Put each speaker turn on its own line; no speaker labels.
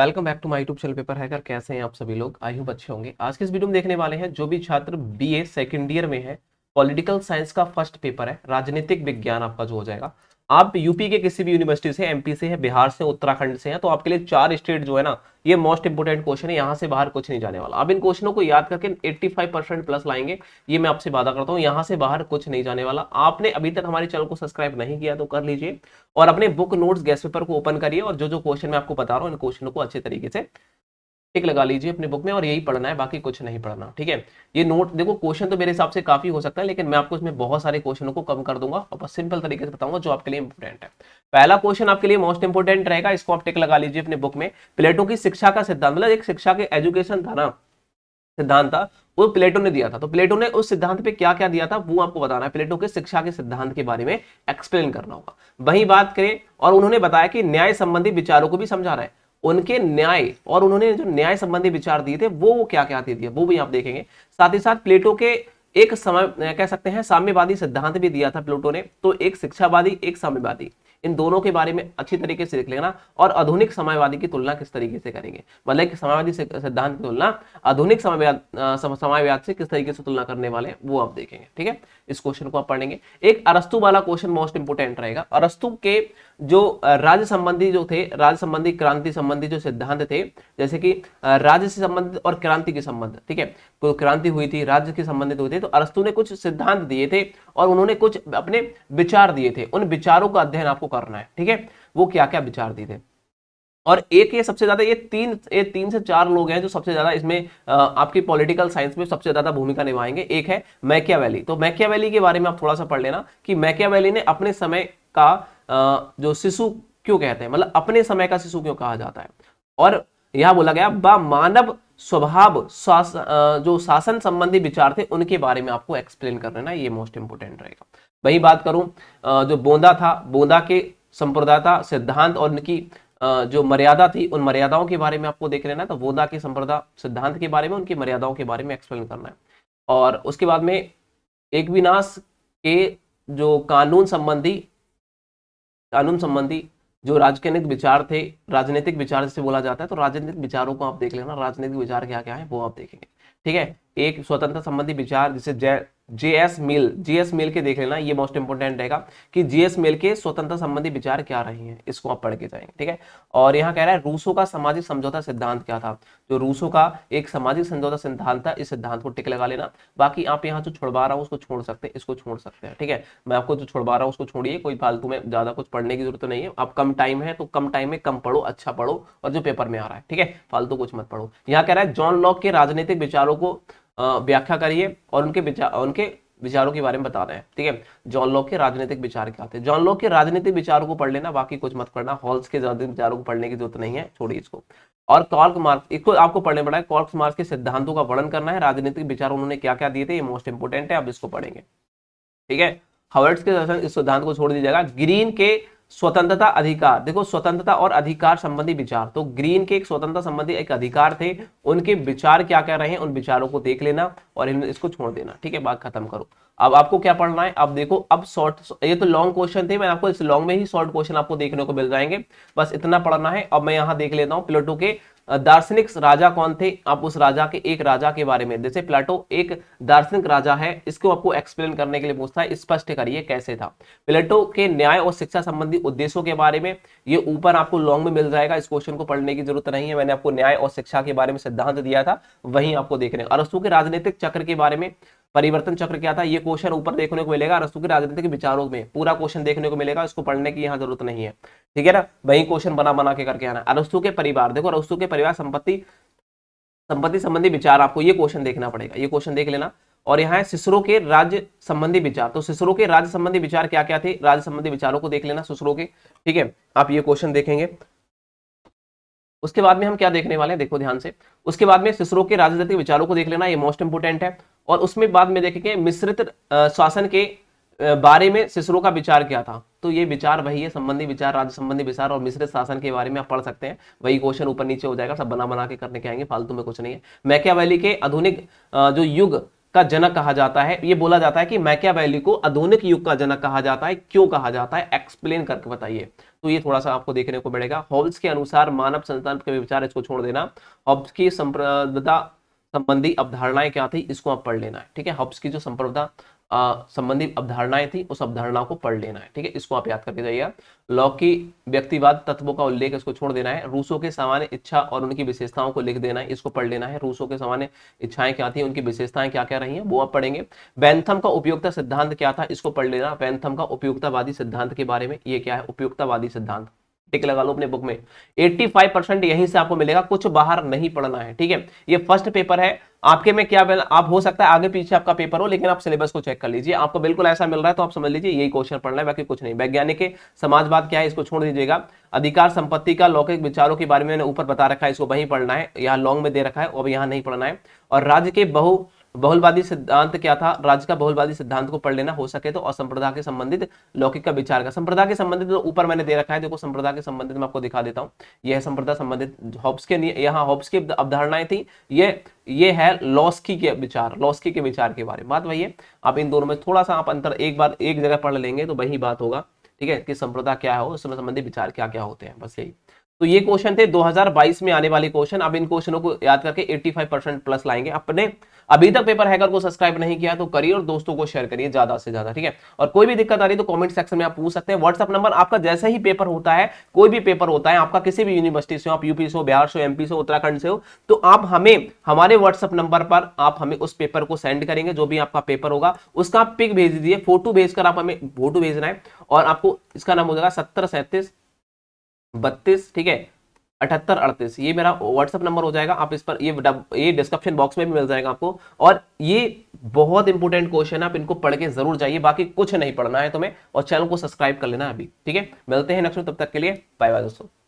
welcome back to my YouTube channel paper hacker कैसे हैं आप सभी लोग आई हूँ अच्छे होंगे आज के इस वीडियो में देखने वाले हैं जो भी छात्र बीए सेकंड ईयर में है पॉलिटिकल साइंस का फर्स्ट पेपर है राजनीतिक विज्ञान आपका जो हो जाएगा आप यूपी के किसी भी यूनिवर्सिटी से एमपी से है बिहार से उत्तराखंड से है तो आपके लिए चार स्टेट जो है ना ये मोस्ट इंपोर्टेंट क्वेश्चन है यहाँ से बाहर कुछ नहीं जाने वाला आप इन क्वेश्चनों को याद करके 85 परसेंट प्लस लाएंगे ये मैं आपसे वादा करता हूँ यहाँ से बाहर कुछ नहीं जाने वाला आपने अभी तक हमारे चैनल को सब्सक्राइब नहीं किया तो कर लीजिए और अपने बुक नोट्स गैस पेपर को ओपन करिए और जो जो क्वेश्चन मैं आपको बता रहा हूँ इन क्वेश्चनों को अच्छे तरीके से टिक लगा लीजिए अपने बुक में और यही पढ़ना है बाकी कुछ नहीं पढ़ना ठीक है ये नोट देखो क्वेश्चन तो मेरे हिसाब से काफी हो सकता है लेकिन मैं आपको इसमें बहुत सारे क्वेश्चनों को कम कर दूंगा और बस सिंपल तरीके से बताऊंगा जो आपके लिए इंपॉर्टेंट है पहला क्वेश्चन आपके लिए मोस्ट इंपॉर्टेंट रहेगा इसको आप टिक लगा लीजिए अपने बुक में प्लेटो की शिक्षा का सिद्धांत मतलब एक शिक्षा के एजुकेशन था ना सिद्धांत था वो प्लेटो ने दिया था तो प्लेटो ने उस सिद्धांत पे क्या क्या दिया था वो आपको बताना है प्लेटो के शिक्षा के सिद्धांत के बारे में एक्सप्लेन करना होगा वही बात करें और उन्होंने बताया कि न्याय संबंधी विचारों को भी समझा रहा है उनके न्याय और उन्होंने जो न्याय संबंधी विचार दिए थे वो क्या क्या दे वो भी आप देखेंगे साथ ही साथ प्लेटो के एक समय कह सकते हैं साम्यवादी सिद्धांत भी दिया था प्लेटो ने तो एक शिक्षावादी एक साम्यवादी इन दोनों के बारे में अच्छी तरीके से देख लेना और आधुनिक समयवादी की तुलना किस तरीके से करेंगे मतलब कि समाजवादी सिद्धांत की तुलना आधुनिक समयवाद से किस तरीके से तुलना करने वाले वो आप देखेंगे ठीक है इस क्वेश्चन को आप पढ़ेंगे एक अरस्तु वाला क्वेश्चन मोस्ट इंपोर्टेंट रहेगा अरस्तु के जो राज्य संबंधी जो थे राज्य संबंधी क्रांति संबंधी जो सिद्धांत थे जैसे कि राज्य से संबंधित और क्रांति के संबंध ठीक है तो क्रांति हुई थी राज्य के संबंधित हुई थी तो अरस्तु ने कुछ सिद्धांत दिए थे और उन्होंने कुछ अपने विचार दिए थे उन विचारों का अध्ययन आपको करना है ठीक है वो क्या क्या विचार दिए थे और एक ये सबसे ज्यादा ये तीन ये तीन से चार लोग हैं जो सबसे ज्यादा इसमें आपकी पॉलिटिकल साइंस में सबसे ज्यादा भूमिका निभाएंगे एक है वैली तो वैली के बारे में आप थोड़ा सा पढ़ लेना कि वैली ने अपने समय का जो शिशु क्यों कहते हैं मतलब अपने समय का शिशु क्यों कहा जाता है और यह बोला गया बा मानव स्वभाव जो शासन संबंधी विचार थे उनके बारे में आपको एक्सप्लेन कर रहे ना ये मोस्ट इंपोर्टेंट रहेगा वही बात करूं जो बोंदा था बोंदा के संप्रदायता सिद्धांत और उनकी जो मर्यादा थी उन मर्यादाओं के बारे में आपको देख लेना तो बोंदा के संप्रदा सिद्धांत के बारे में उनकी मर्यादाओं के बारे में एक्सप्लेन करना है और उसके बाद में एक विनाश के जो कानून संबंधी कानून संबंधी जो राजनीतिक विचार थे राजनीतिक विचार जिसे बोला जाता है तो राजनीतिक विचारों को आप देख लेना राजनीतिक विचार क्या क्या है वो आप देखेंगे ठीक है एक स्वतंत्रता संबंधी विचार जिसे जय जेएस मिल जेएस मिल के देख लेना ये मोस्ट इंपोर्टेंट रहेगा कि जेएस मिल के स्वतंत्रता संबंधी विचार क्या रहे हैं इसको आप पढ़ के जाएंगे ठीक है और यहाँ कह रहा है रूसो का सामाजिक समझौता सिद्धांत क्या था जो तो रूसो का एक सामाजिक समझौता सिद्धांत था इस सिद्धांत को टिक लगा लेना बाकी आप यहाँ जो छोड़वा रहा हूँ उसको छोड़ सकते हैं इसको छोड़ सकते हैं ठीक है मैं आपको जो छोड़वा रहा हूँ उसको छोड़िए कोई फालतू में ज्यादा कुछ पढ़ने की जरूरत नहीं है आप कम टाइम है तो कम टाइम में कम पढ़ो अच्छा पढ़ो और जो पेपर में आ रहा है ठीक है फालतू कुछ मत पढ़ो यहाँ कह रहा है जॉन लॉक के राजनीतिक विचारों को व्याख्या करिए और उनके विचार उनके विचारों के बारे में बता रहे हैं ठीक है जॉन लॉक के राजनीतिक विचार क्या थे जॉन लॉक के राजनीतिक विचारों को पढ़ लेना बाकी कुछ मत पढ़ना हॉल्स के राजनीतिक विचारों को पढ़ने की जरूरत नहीं है छोड़िए इसको और कॉर्क मार्क्स इसको आपको पढ़ने पड़ा है कॉर्क मार्क्स के सिद्धांतों का वर्णन करना है राजनीतिक विचार उन्होंने क्या क्या दिए थे ये मोस्ट इंपोर्टेंट है आप इसको पढ़ेंगे ठीक है हवर्ट्स के इस सिद्धांत को छोड़ दीजिएगा ग्रीन के स्वतंत्रता अधिकार देखो स्वतंत्रता और अधिकार संबंधी विचार तो ग्रीन के एक स्वतंत्रता संबंधी एक अधिकार थे उनके विचार क्या क्या रहे हैं उन विचारों को देख लेना और इसको छोड़ देना ठीक है बात खत्म करो अब आपको क्या पढ़ना है अब देखो अब शॉर्ट ये तो लॉन्ग क्वेश्चन थे मैं आपको इस लॉन्ग में ही शॉर्ट क्वेश्चन आपको देखने को मिल जाएंगे बस इतना पढ़ना है अब मैं यहाँ देख लेता हूँ प्लेटो के दार्शनिक राजा कौन थे आप उस राजा के एक राजा के बारे में जैसे प्लेटो एक दार्शनिक राजा है इसको आपको एक्सप्लेन करने के लिए पूछता है स्पष्ट करिए कैसे था प्लेटो के न्याय और शिक्षा संबंधी उद्देश्यों के बारे में ये ऊपर आपको लॉन्ग में मिल जाएगा इस क्वेश्चन को पढ़ने की जरूरत नहीं है मैंने आपको न्याय और शिक्षा के बारे में सिद्धांत दिया था वही आपको देख रहे हैं अरस्तु के राजनीतिक चक्र के बारे में परिवर्तन चक्र क्या था ये क्वेश्चन ऊपर देखने को मिलेगा रसू के राजनीतिक विचारों में पूरा क्वेश्चन देखने को मिलेगा इसको पढ़ने की यहाँ जरूरत नहीं है ठीक है ना वही क्वेश्चन बना बना के करके आना अरस्तु के परिवार देखो अरस्तु के परिवार संपत्ति संपत्ति संबंधी विचार आपको ये क्वेश्चन देखना पड़ेगा ये क्वेश्चन देख लेना और यहाँ है सिसरो के राज्य संबंधी विचार तो सिसरो के राज्य संबंधी विचार क्या क्या थे राज्य संबंधी विचारों को देख लेना सिसरो के ठीक है आप ये क्वेश्चन देखेंगे उसके बाद में हम क्या देखने वाले हैं देखो ध्यान से उसके बाद में सिसरो के राजनीतिक विचारों को देख लेना ये मोस्ट इंपोर्टेंट है और उसमें बाद में देखेंगे मिश्रित शासन के बारे में सिसरो का विचार क्या था तो ये विचार वही है संबंधी विचार राज्य संबंधी विचार और मिश्रित शासन के बारे में आप पढ़ सकते हैं वही क्वेश्चन ऊपर नीचे हो जाएगा सब बना बना के करने के आएंगे फालतू में कुछ नहीं है मैकियावैली के आधुनिक जो युग का जनक कहा जाता है ये बोला जाता है कि मैकियावैली को आधुनिक युग का जनक कहा जाता है क्यों कहा जाता है एक्सप्लेन करके बताइए तो ये थोड़ा सा आपको देखने को मिलेगा हॉब्स के अनुसार मानव संतान के विचार इसको छोड़ देना हॉब्स की संप्रदा संबंधी अवधारणाएं क्या थी इसको आप पढ़ लेना है ठीक है हब्स की जो संप्रदा संबंधी अवधारणाएं थी उस अवधारणा को पढ़ लेना है ठीक है इसको आप याद करके जाइएगा लॉ की व्यक्तिवाद तत्वों का उल्लेख इसको छोड़ देना है रूसों के सामान्य इच्छा और उनकी विशेषताओं को लिख देना है इसको पढ़ लेना है रूसों के सामान्य इच्छाएं क्या थी उनकी विशेषताएं क्या क्या रही है वो आप पढ़ेंगे बैंथम का उपयोगता सिद्धांत क्या था इसको पढ़ लेना बैंथम का उपयोगतावादी सिद्धांत के बारे में ये क्या है उपयोगतावादी सिद्धांत टिक लगा लो अपने बुक में 85 परसेंट यहीं से आपको मिलेगा कुछ बाहर नहीं पढ़ना है ठीक है ये फर्स्ट पेपर है आपके में क्या आप हो सकता है आगे पीछे आपका पेपर हो लेकिन आप सिलेबस को चेक कर लीजिए आपको बिल्कुल ऐसा मिल रहा है तो आप समझ लीजिए यही क्वेश्चन पढ़ना है बाकी कुछ नहीं वैज्ञानिक समाजवाद क्या है इसको छोड़ दीजिएगा अधिकार संपत्ति का लौकिक विचारों के बारे में ऊपर बता रखा है इसको वही पढ़ना है यहाँ लॉन्ग में दे रखा है और यहाँ नहीं पढ़ना है और राज्य के बहु बहुलवादी सिद्धांत क्या था राज्य का बहुलवादी सिद्धांत को पढ़ लेना हो सके तो और के संबंधित लौकिक का विचार का संप्रदाय के संबंधित तो ऊपर मैंने दे रखा है देखो संप्रदाय के संबंधित मैं आपको दिखा देता हूं यह संप्रदाय संबंधित हॉब्स के यहाँ हॉब्स की अवधारणाएं थी ये ये है लॉस्की के विचार लॉस्की के विचार के बारे में बात वही है आप इन दोनों में थोड़ा सा आप अंतर एक बार एक जगह पढ़ लेंगे तो वही बात होगा ठीक है कि संप्रदाय क्या हो उसमें संबंधित विचार क्या क्या होते हैं बस यही तो ये क्वेश्चन थे 2022 में आने वाले क्वेश्चन अब इन क्वेश्चनों को याद करके 85 परसेंट प्लस लाएंगे अपने अभी तक पेपर हैकर को सब्सक्राइब नहीं किया तो करिए और दोस्तों को शेयर करिए ज्यादा से ज्यादा ठीक है और कोई भी दिक्कत आ रही है तो कमेंट सेक्शन में आप पूछ सकते हैं व्हाट्सअप नंबर आपका जैसे ही पेपर होता है कोई भी पेपर होता है आपका किसी भी यूनिवर्सिटी से हो आप यूपी से हो बिहार से हो एमपी से हो उत्तराखंड से हो तो आप हमें हमारे व्हाट्सअप नंबर पर आप हमें उस पेपर को सेंड करेंगे जो भी आपका पेपर होगा उसका आप पिक भेज दीजिए फोटो भेजकर आप हमें फोटो भेजना है और आपको इसका नाम हो जाएगा सत्तर सैंतीस बत्तीस ठीक है अठहत्तर अड़तीस ये मेरा व्हाट्सअप नंबर हो जाएगा आप इस पर ये ये डिस्क्रिप्शन बॉक्स में भी मिल जाएगा आपको और ये बहुत इंपॉर्टेंट क्वेश्चन है आप इनको पढ़ के जरूर जाइए बाकी कुछ नहीं पढ़ना है तुम्हें और चैनल को सब्सक्राइब कर लेना अभी ठीक है मिलते हैं नेक्स्ट तब तक के लिए बाय बाय दोस्तों